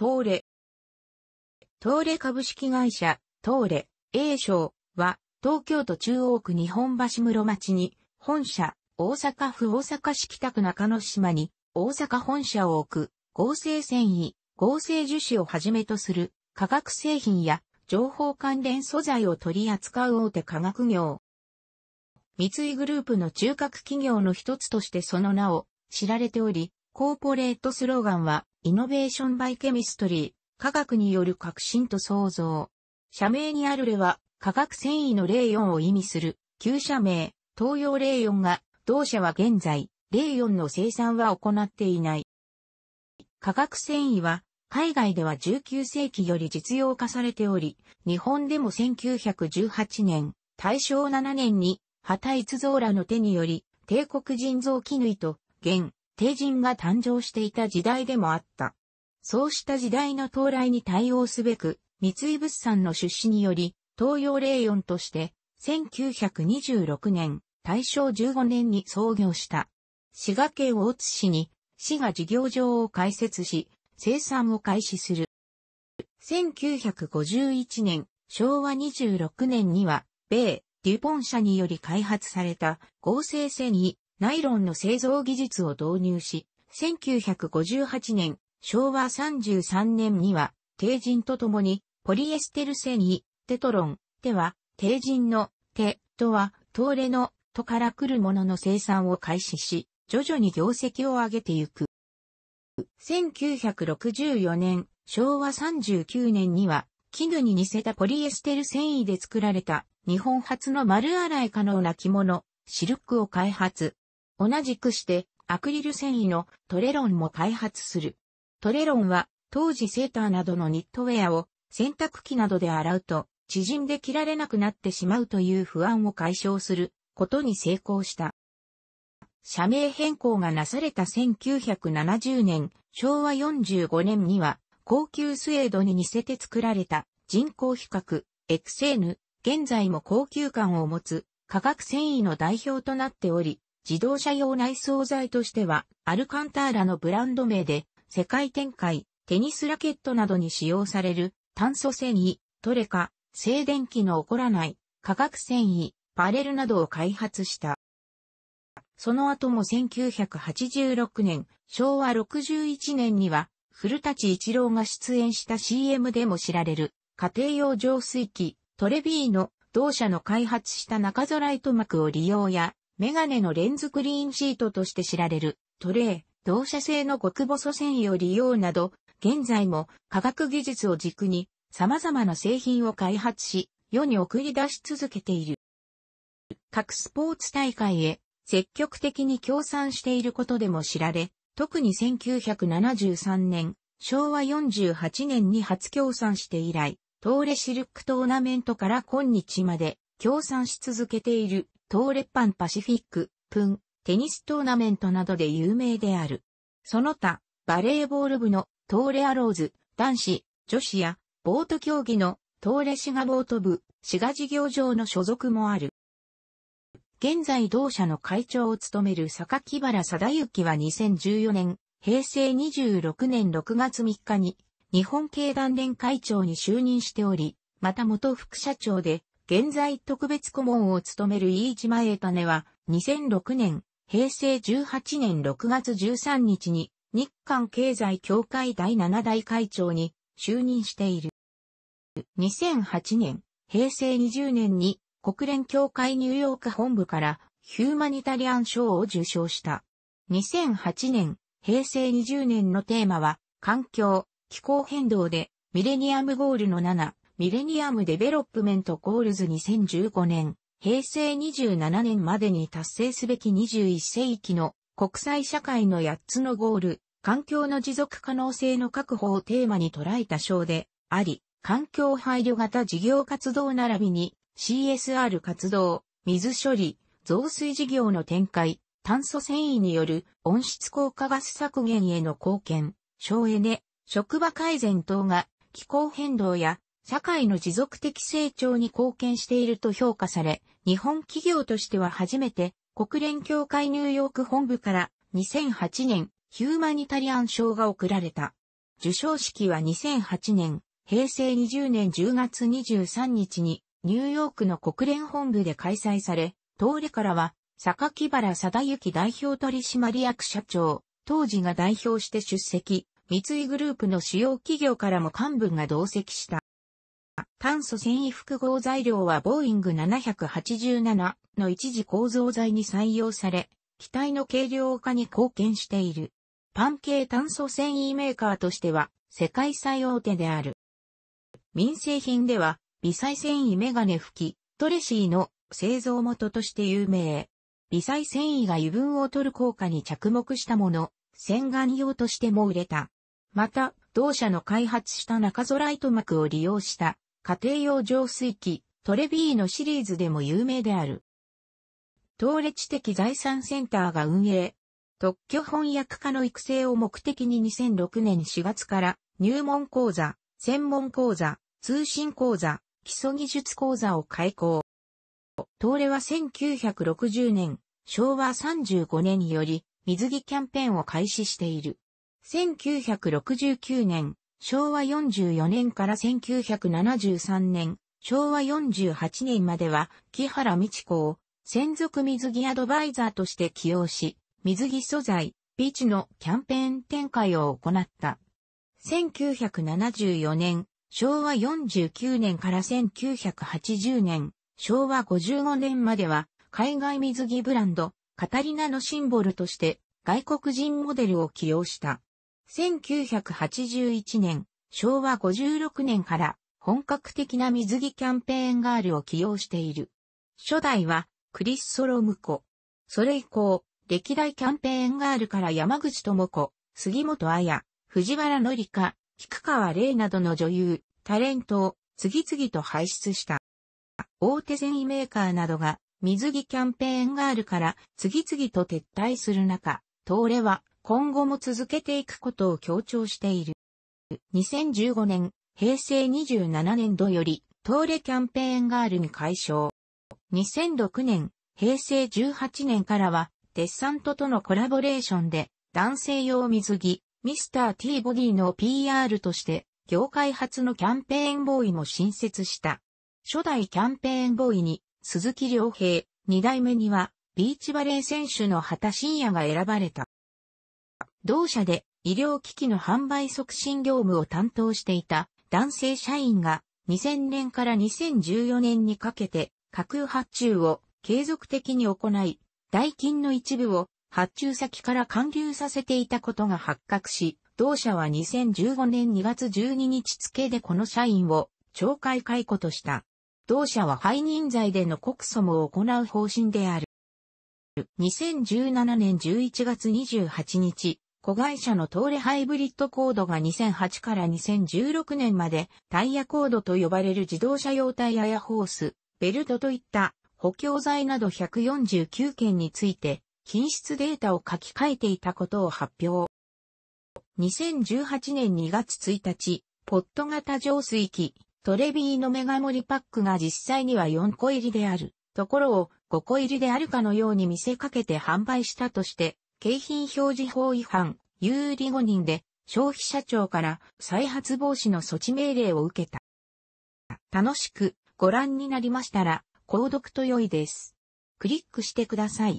東レ。東レ株式会社、東レ、A 賞は、東京都中央区日本橋室町に、本社、大阪府大阪市北区中之島に、大阪本社を置く、合成繊維、合成樹脂をはじめとする、化学製品や、情報関連素材を取り扱う大手化学業。三井グループの中核企業の一つとしてその名を知られており、コーポレートスローガンは、イノベーションバイケミストリー、科学による革新と創造。社名にあるレは、化学繊維の04を意味する、旧社名、東洋04が、同社は現在、04の生産は行っていない。化学繊維は、海外では19世紀より実用化されており、日本でも1918年、大正7年に、畑逸蔵らの手により、帝国人造機縫と、現、帝人が誕生していた時代でもあった。そうした時代の到来に対応すべく、三井物産の出資により、東洋霊園として、1926年、大正15年に創業した。滋賀県大津市に、市が事業場を開設し、生産を開始する。1951年、昭和26年には、米、デュポン社により開発された合成繊維ナイロンの製造技術を導入し、1958年、昭和33年には、定人と共に、ポリエステル繊維、テトロン、手は、定人の、手、とは、ーレの、とから来るものの生産を開始し、徐々に業績を上げてゆく。1964年、昭和39年には、絹に似せたポリエステル繊維で作られた、日本初の丸洗い可能な着物、シルクを開発。同じくして、アクリル繊維のトレロンも開発する。トレロンは、当時セーターなどのニットウェアを洗濯機などで洗うと、縮んで着られなくなってしまうという不安を解消することに成功した。社名変更がなされた1970年、昭和45年には、高級スエードに似せて作られた人工比較、エクセーヌ、現在も高級感を持つ化学繊維の代表となっており、自動車用内装材としては、アルカンターラのブランド名で、世界展開、テニスラケットなどに使用される、炭素繊維、トレカ、静電気の起こらない、化学繊維、パレルなどを開発した。その後も1986年、昭和61年には、古立一郎が出演した CM でも知られる、家庭用浄水器、トレビーの同社の開発した中空糸膜を利用や、メガネのレンズクリーンシートとして知られる、トレー、同社製の極細繊維を利用など、現在も科学技術を軸に様々な製品を開発し、世に送り出し続けている。各スポーツ大会へ積極的に協賛していることでも知られ、特に1973年、昭和48年に初協賛して以来、東レシルクトーナメントから今日まで協賛し続けているトーレパンパシフィック、プン、テニストーナメントなどで有名である。その他、バレーボール部のトーレアローズ、男子、女子や、ボート競技のトーレシガボート部、シガ事業場の所属もある。現在同社の会長を務める坂木原貞之は2014年、平成26年6月3日に日本経団連会長に就任しており、また元副社長で現在特別顧問を務める飯島栄種は、2006年、平成18年6月13日に、日韓経済協会第7代会長に就任している。2008年、平成20年に国連協会ニューヨーク本部からヒューマニタリアン賞を受賞した。2008年、平成20年のテーマは環境、気候変動でミレニアムゴールの7、ミレニアムデベロップメントゴールズ2015年、平成27年までに達成すべき21世紀の国際社会の8つのゴール、環境の持続可能性の確保をテーマに捉えた章であり、環境配慮型事業活動並びに CSR 活動、水処理、増水事業の展開、炭素繊維による温室効果ガス削減への貢献、省エネ、職場改善等が気候変動や社会の持続的成長に貢献していると評価され、日本企業としては初めて国連協会ニューヨーク本部から2008年ヒューマニタリアン賞が贈られた。受賞式は2008年、平成20年10月23日にニューヨークの国連本部で開催され、東レからは、榊原貞之代表取締役社長、当時が代表して出席、三井グループの主要企業からも幹部が同席した。炭素繊維複合材料はボーイング787の一時構造材に採用され、機体の軽量化に貢献している。パン系炭素繊維メーカーとしては世界最大手である。民生品では微細繊維メガネ拭き、トレシーの製造元として有名。微細繊維が油分を取る効果に着目したもの、洗顔用としても売れた。また、同社の開発した中ゾライト膜を利用した家庭用浄水器、トレビーのシリーズでも有名である。東レ知的財産センターが運営、特許翻訳家の育成を目的に2006年4月から入門講座、専門講座、通信講座、基礎技術講座を開講。東レは1960年、昭和35年により水着キャンペーンを開始している。1969年、昭和44年から1973年、昭和48年までは、木原美智子を、専属水着アドバイザーとして起用し、水着素材、ビーチのキャンペーン展開を行った。1974年、昭和49年から1980年、昭和55年までは、海外水着ブランド、カタリナのシンボルとして、外国人モデルを起用した。1981年、昭和56年から本格的な水着キャンペーンガールを起用している。初代はクリス・ソロムコ。それ以降、歴代キャンペーンガールから山口智子、杉本彩、藤原紀香、菊川玲などの女優、タレントを次々と輩出した。大手繊維メーカーなどが水着キャンペーンガールから次々と撤退する中、東レは今後も続けていくことを強調している。2015年、平成27年度より、東レキャンペーンガールに解消。2006年、平成18年からは、デッサントとのコラボレーションで、男性用水着、ミスター T ボディの PR として、業界初のキャンペーンボーイも新設した。初代キャンペーンボーイに、鈴木良平、二代目には、ビーチバレー選手の畑信也が選ばれた。同社で医療機器の販売促進業務を担当していた男性社員が2000年から2014年にかけて架空発注を継続的に行い、代金の一部を発注先から還流させていたことが発覚し、同社は2015年2月12日付でこの社員を懲戒解雇とした。同社は背任罪での告訴も行う方針である。2017年11月28日、子会社のトーレハイブリッドコードが2008から2016年までタイヤコードと呼ばれる自動車用タイヤやホース、ベルトといった補強材など149件について品質データを書き換えていたことを発表。2018年2月1日、ポット型浄水器、トレビーのメガ盛りパックが実際には4個入りであるところを5個入りであるかのように見せかけて販売したとして景品表示法違反、有利誤認で、消費者庁から再発防止の措置命令を受けた。楽しくご覧になりましたら、購読と良いです。クリックしてください。